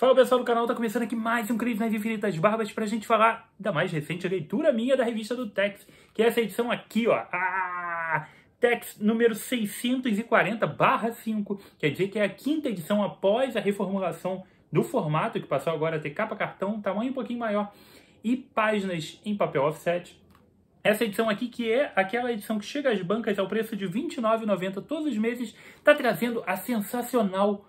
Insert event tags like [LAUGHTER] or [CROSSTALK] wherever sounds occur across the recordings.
Fala pessoal do canal, tá começando aqui mais um Crise nas Infinitas Barbas pra gente falar da mais recente leitura minha da revista do Tex, que é essa edição aqui, ó. Ah, Tex número 640 barra 5, quer dizer que é a quinta edição após a reformulação do formato, que passou agora a ter capa cartão, tamanho um pouquinho maior, e páginas em papel offset. Essa edição aqui, que é aquela edição que chega às bancas ao preço de R$29,90 todos os meses, está trazendo a sensacional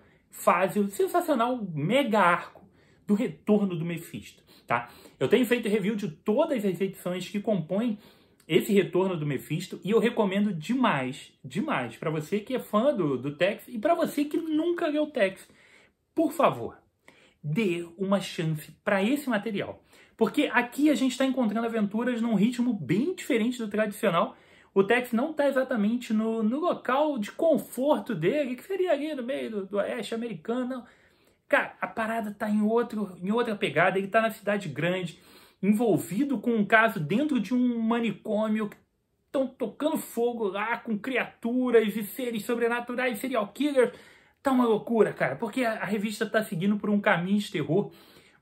o sensacional, mega arco do retorno do Mephisto, tá? Eu tenho feito review de todas as edições que compõem esse retorno do Mephisto e eu recomendo demais, demais, para você que é fã do, do Tex e para você que nunca leu Tex, por favor, dê uma chance para esse material. Porque aqui a gente está encontrando aventuras num ritmo bem diferente do tradicional o Tex não está exatamente no, no local de conforto dele, que seria ali no meio do, do oeste americano. Não. Cara, a parada está em, outro, em outra pegada, ele está na cidade grande, envolvido com um caso dentro de um manicômio estão tocando fogo lá com criaturas e seres sobrenaturais, serial killers. Tá uma loucura, cara, porque a, a revista está seguindo por um caminho de terror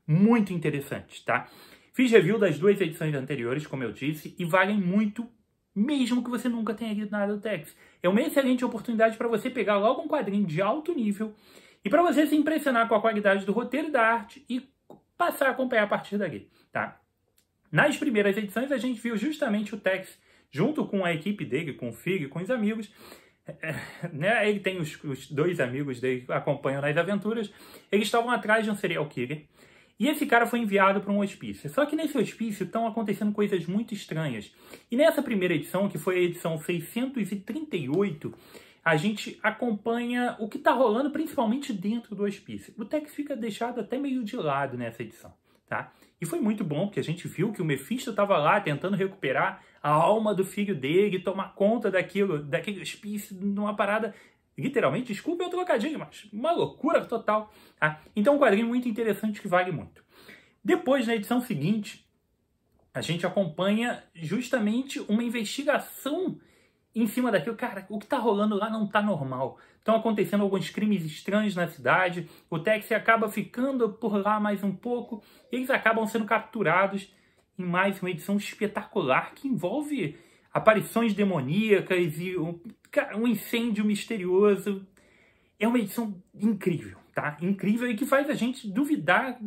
muito interessante, tá? Fiz review das duas edições anteriores, como eu disse, e valem muito mesmo que você nunca tenha lido nada do Tex. É uma excelente oportunidade para você pegar logo um quadrinho de alto nível e para você se impressionar com a qualidade do roteiro e da arte e passar a acompanhar a partir dali, tá? Nas primeiras edições a gente viu justamente o Tex junto com a equipe dele, com o Fig, com os amigos, é, né? Ele tem os, os dois amigos dele que acompanham nas aventuras. Eles estavam atrás de um serial killer e esse cara foi enviado para um hospício. Só que nesse hospício estão acontecendo coisas muito estranhas. E nessa primeira edição, que foi a edição 638, a gente acompanha o que está rolando principalmente dentro do hospício. O Tex fica deixado até meio de lado nessa edição. Tá? E foi muito bom, porque a gente viu que o Mephisto estava lá tentando recuperar a alma do filho dele, tomar conta daquilo, daquele hospício, numa parada literalmente, desculpa o trocadilho, mas uma loucura total. Tá? Então, um quadrinho muito interessante que vale muito. Depois, na edição seguinte, a gente acompanha justamente uma investigação em cima daquilo. Cara, o que está rolando lá não está normal. Estão acontecendo alguns crimes estranhos na cidade. O Tex acaba ficando por lá mais um pouco. Eles acabam sendo capturados em mais uma edição espetacular que envolve aparições demoníacas e um incêndio misterioso. É uma edição incrível, tá? Incrível e que faz a gente duvidar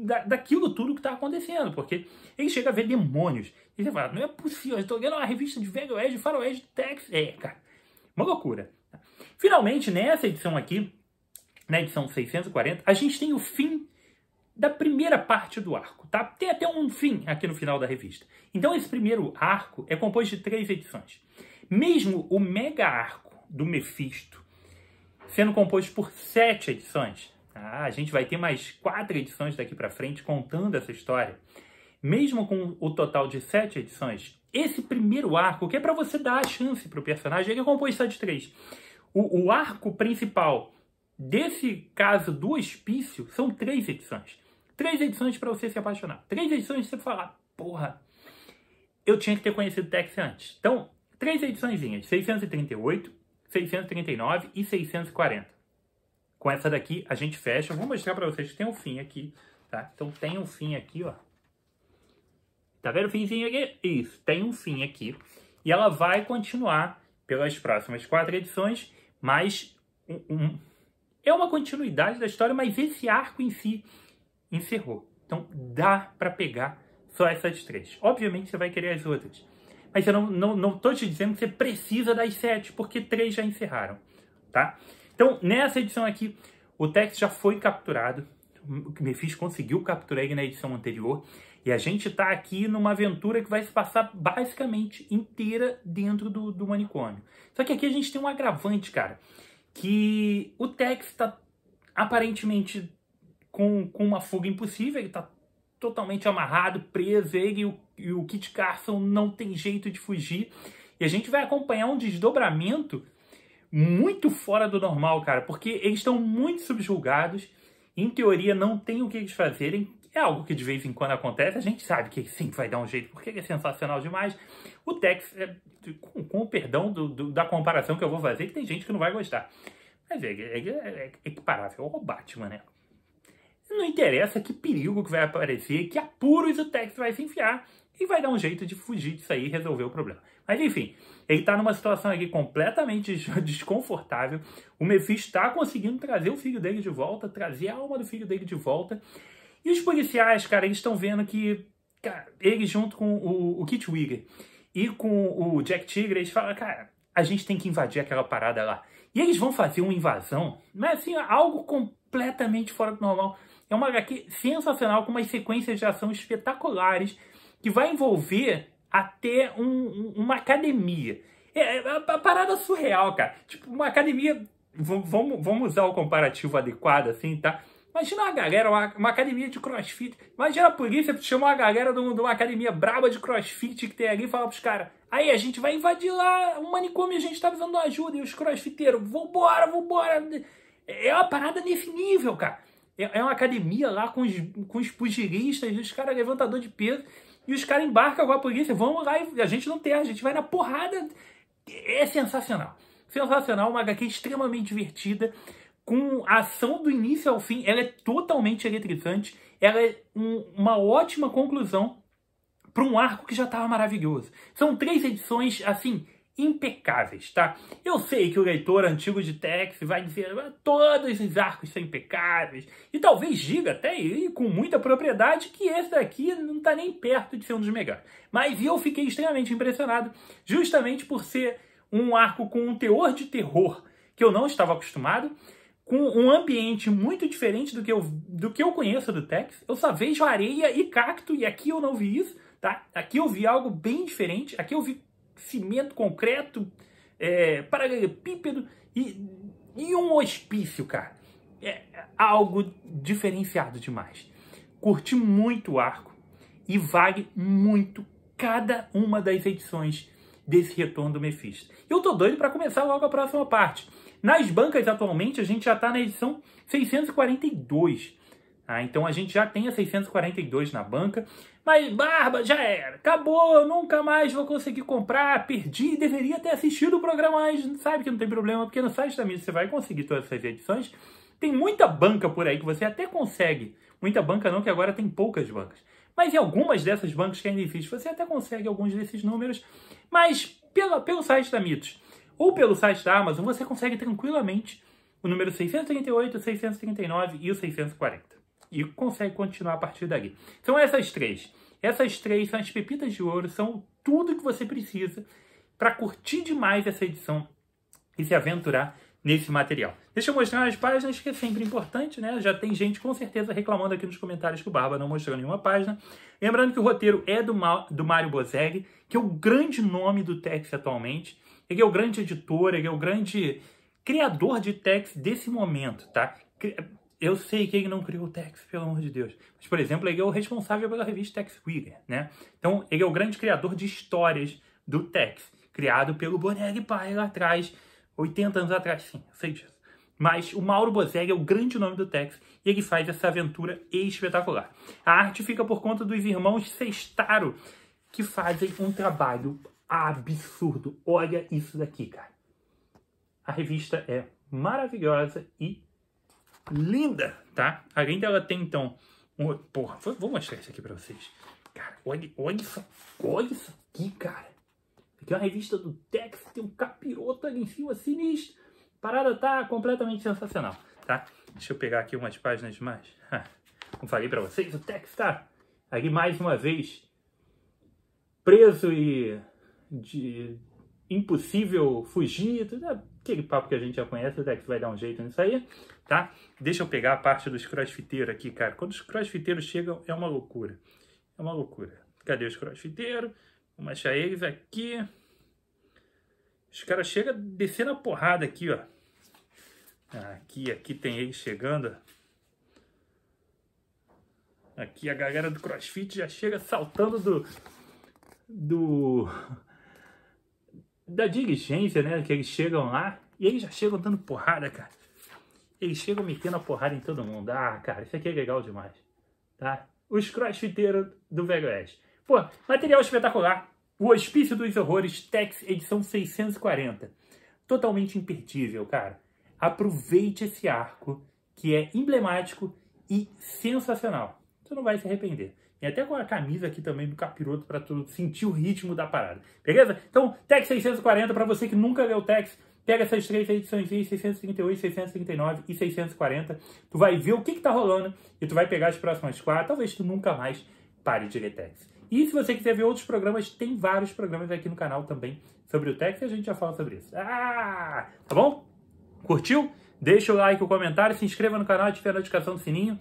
da, daquilo tudo que está acontecendo, porque ele chega a ver demônios. E você fala, não é possível, eu estou lendo uma revista de Velho Oeste, Faroeste, Tex Texas. É, cara, uma loucura. Finalmente, nessa edição aqui, na edição 640, a gente tem o fim da primeira parte do arco, tá? Tem até um fim aqui no final da revista. Então esse primeiro arco é composto de três edições. Mesmo o mega arco do Mefisto sendo composto por sete edições, ah, a gente vai ter mais quatro edições daqui para frente contando essa história. Mesmo com o total de sete edições, esse primeiro arco, que é para você dar a chance para o personagem, ele é composto só de três. O, o arco principal desse caso do hospício são três edições. Três edições para você se apaixonar. Três edições para você falar, porra, eu tinha que ter conhecido Tex antes. Então, Três edições: 638, 639 e 640. Com essa daqui a gente fecha. vou mostrar para vocês que tem um fim aqui, tá? Então tem um fim aqui, ó. Tá vendo o finzinho aqui? Isso, tem um fim aqui. E ela vai continuar pelas próximas quatro edições, mas um, um, é uma continuidade da história, mas esse arco em si encerrou. Então dá para pegar só essas três. Obviamente você vai querer as outras, mas eu não, não, não tô te dizendo que você precisa das sete, porque três já encerraram, tá? Então, nessa edição aqui, o Tex já foi capturado, o Mephisto conseguiu capturar ele na edição anterior, e a gente tá aqui numa aventura que vai se passar basicamente inteira dentro do, do manicômio. Só que aqui a gente tem um agravante, cara, que o Tex tá aparentemente com, com uma fuga impossível, ele tá totalmente amarrado, preso, ele e o, e o Kit Carson não tem jeito de fugir. E a gente vai acompanhar um desdobramento muito fora do normal, cara, porque eles estão muito subjulgados, em teoria não tem o que eles fazerem, é algo que de vez em quando acontece, a gente sabe que sim vai dar um jeito, porque é sensacional demais. O Tex, é, com, com, o perdão do, do, da comparação que eu vou fazer, que tem gente que não vai gostar, mas é, é, é equiparável ao é Batman, né? Não interessa que perigo que vai aparecer, que apuros o Tex vai se enfiar e vai dar um jeito de fugir disso aí e resolver o problema. Mas enfim, ele está numa situação aqui completamente [LAUGHS] desconfortável. O Mephisto está conseguindo trazer o filho dele de volta, trazer a alma do filho dele de volta. E os policiais, cara, eles estão vendo que cara, ele junto com o, o Kit Wigger e com o Jack Tigre, eles falam, cara, a gente tem que invadir aquela parada lá. E eles vão fazer uma invasão, mas assim, algo completamente fora do normal. É uma HQ sensacional, com umas sequências de ação espetaculares, que vai envolver até um, uma academia. É, é, é a parada surreal, cara. Tipo, uma academia. Vamos, vamos usar o comparativo adequado, assim, tá? Imagina uma galera, uma, uma, academia de crossfit. Imagina a polícia chamar uma galera de, uma academia braba de crossfit que tem ali e falar pros caras: aí a gente vai invadir lá o manicômio a gente tá precisando de ajuda. E os crossfiteiros: vambora, vambora. É uma parada nesse nível, cara. É, é uma academia lá com os, com os pugilistas, os caras levantador de peso, e os caras embarcam com a polícia, vamos lá, e a gente não tem, a gente vai na porrada. É sensacional. Sensacional, uma HQ extremamente divertida, com a ação do início ao fim, ela é totalmente eletrizante, ela é um, uma ótima conclusão para um arco que já estava maravilhoso. São três edições, assim, impecáveis, tá? Eu sei que o leitor antigo de Tex vai dizer todos os arcos são impecáveis, e talvez diga até e com muita propriedade que esse daqui não está nem perto de ser um dos melhores. Mas eu fiquei extremamente impressionado, justamente por ser um arco com um teor de terror que eu não estava acostumado, com um ambiente muito diferente do que eu, do que eu conheço do Tex. Eu só vejo areia e cacto, e aqui eu não vi isso, tá? Aqui eu vi algo bem diferente, aqui eu vi cimento, concreto, é, paralelepípedo e, e um hospício, cara. É, é algo diferenciado demais. Curti muito o arco e vale muito cada uma das edições desse retorno do Mephisto. Eu tô doido para começar logo a próxima parte. Nas bancas atualmente a gente já tá na edição 642. Ah, então a gente já tem a 642 na banca, mas barba já era, acabou, nunca mais vou conseguir comprar, perdi, deveria ter assistido o programa mas sabe que não tem problema, porque no site da mídia você vai conseguir todas essas edições. Tem muita banca por aí que você até consegue, muita banca não, que agora tem poucas bancas, mas em algumas dessas bancas que ainda existem, você até consegue alguns desses números, mas pela, pelo site da Mitos ou pelo site da Amazon, você consegue tranquilamente o número 638, 639 e o 640 e consegue continuar a partir dali. São então, essas três. Essas três são as pepitas de ouro, são tudo que você precisa para curtir demais essa edição e se aventurar nesse material. Deixa eu mostrar as páginas, que é sempre importante, né? Já tem gente com certeza reclamando aqui nos comentários que o Barba não mostrou nenhuma página. Lembrando que o roteiro é do, Ma do Mário Bozelli, que é o grande nome do Tex atualmente. Ele é o grande editor, ele é o grande criador de Tex desse momento, tá? Eu sei que ele não criou o Tex, pelo amor de Deus. Mas, por exemplo, ele é o responsável pela revista Tex Wigger, né? Então, ele é o grande criador de histórias do Tex, criado pelo Bonelli Pai lá atrás, 80 anos atrás, sim, eu sei disso. Mas o Mauro Bozeg é o grande nome do Tex e ele faz essa aventura espetacular. A arte fica por conta dos irmãos Sextaro, que fazem um trabalho absurdo. Olha isso daqui, cara. A revista é maravilhosa e linda, tá? Além dela tem, então... Um... Porra, vou, mostrar isso aqui pra vocês. Cara, olha, olha isso, olha isso aqui, cara. Aqui é uma revista do Tex, tem um capiroto ali em cima, sinistro. A parada tá completamente sensacional, tá? Deixa eu pegar aqui umas páginas mais. Como falei pra vocês, o Tex, tá aqui mais uma vez, preso e de impossível fugir, tudo, é aquele papo que a gente já conhece, o Dex vai dar um jeito nisso aí, tá? Deixa eu pegar a parte dos crossfiteiros aqui, cara. Quando os crossfiteiros chegam, é uma loucura. É uma loucura. Cadê os crossfiteiros? Vamos achar eles aqui. Os caras chegam descendo a porrada aqui, ó. Aqui, aqui tem eles chegando. Aqui a galera do crossfit já chega saltando do... Do da diligência, né? Que eles chegam lá e eles já chegam dando porrada, cara. Eles chegam metendo a porrada em todo mundo. Ah, cara, isso aqui é legal demais, tá? Os crossfiteiros do Velho Oeste. Pô, material espetacular. O Hospício dos Horrores, Tex, edição 640. Totalmente imperdível, cara. Aproveite esse arco, que é emblemático e sensacional. Você não vai se arrepender. Tem até com a camisa aqui também do capiroto para tu sentir o ritmo da parada. Beleza? Então, Tex 640 para você que nunca leu Tex, pega essas três edições aí, 638, 639 e 640. Tu vai ver o que, que tá rolando e tu vai pegar as próximas quatro. Talvez tu nunca mais pare de ler Tex. E se você quiser ver outros programas, tem vários programas aqui no canal também sobre o Tex e a gente já fala sobre isso. Ah, tá bom? Curtiu? Deixa o like, o comentário, se inscreva no canal, ative a notificação do sininho.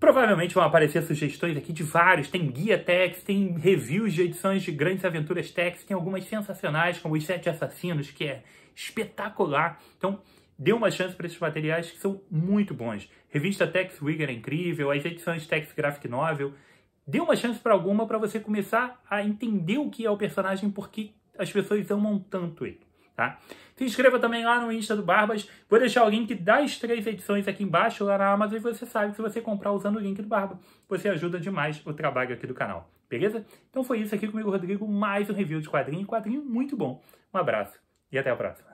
Provavelmente vão aparecer sugestões aqui de vários. Tem guia Tex, tem reviews de edições de Grandes Aventuras Tex, tem algumas sensacionais, como Os Sete Assassinos, que é espetacular. Então, dê uma chance para esses materiais que são muito bons. Revista Tex Wigger é incrível, as edições Tex Graphic Novel. Dê uma chance para alguma para você começar a entender o que é o personagem, porque as pessoas amam tanto ele tá? Se inscreva também lá no Insta do Barbas. Vou deixar o link das três edições aqui embaixo, lá na Amazon, e você sabe, que se você comprar usando o link do Barba, você ajuda demais o trabalho aqui do canal, beleza? Então foi isso aqui comigo, Rodrigo, mais um review de quadrinho, quadrinho muito bom. Um abraço e até a próxima.